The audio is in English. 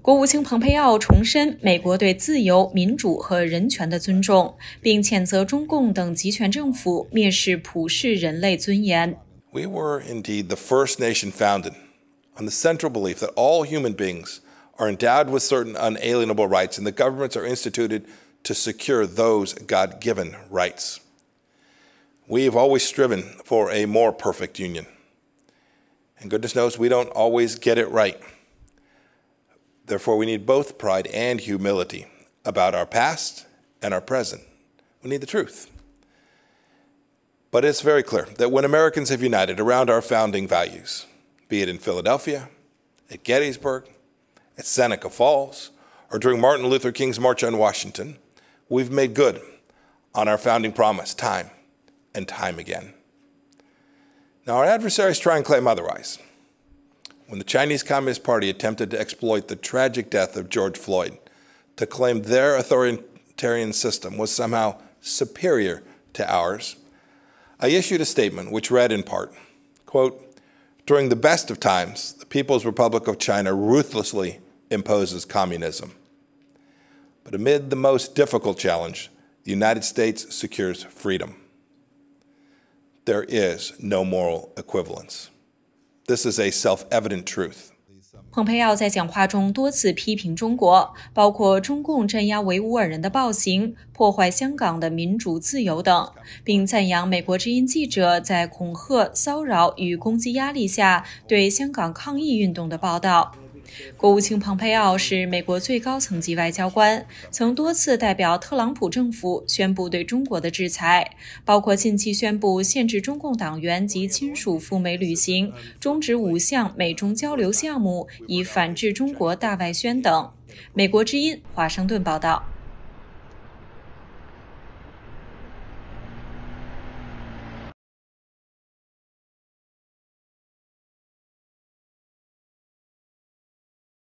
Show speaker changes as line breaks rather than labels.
国务卿蓬佩奥重申美国对自由、民主和人权的尊重，并谴责中共等集权政府蔑视普世人类尊严。
We were indeed the first nation founded on the central belief that all human beings are endowed with certain unalienable rights and the governments are instituted to secure those God given rights. We have always striven for a more perfect union. And goodness knows we don't always get it right. Therefore, we need both pride and humility about our past and our present. We need the truth. But it's very clear that when Americans have united around our founding values, be it in Philadelphia, at Gettysburg, at Seneca Falls, or during Martin Luther King's March on Washington, we've made good on our founding promise time and time again. Now, our adversaries try and claim otherwise when the Chinese Communist Party attempted to exploit the tragic death of George Floyd to claim their authoritarian system was somehow superior to ours, I issued a statement which read in part, quote, during the best of times, the People's Republic of China ruthlessly imposes communism. But amid the most difficult challenge, the United States secures freedom. There is no moral equivalence. This self-evident truth.
is a 蓬佩奥在讲话中多次批评中国，包括中共镇压维吾尔人的暴行、破坏香港的民主自由等，并赞扬《美国之音》记者在恐吓、骚扰与攻击压力下对香港抗议运动的报道。国务卿蓬佩奥是美国最高层级外交官，曾多次代表特朗普政府宣布对中国的制裁，包括近期宣布限制中共党员及亲属赴美旅行、终止五项美中交流项目，以反制中国大外宣等。美国之音华盛顿报道。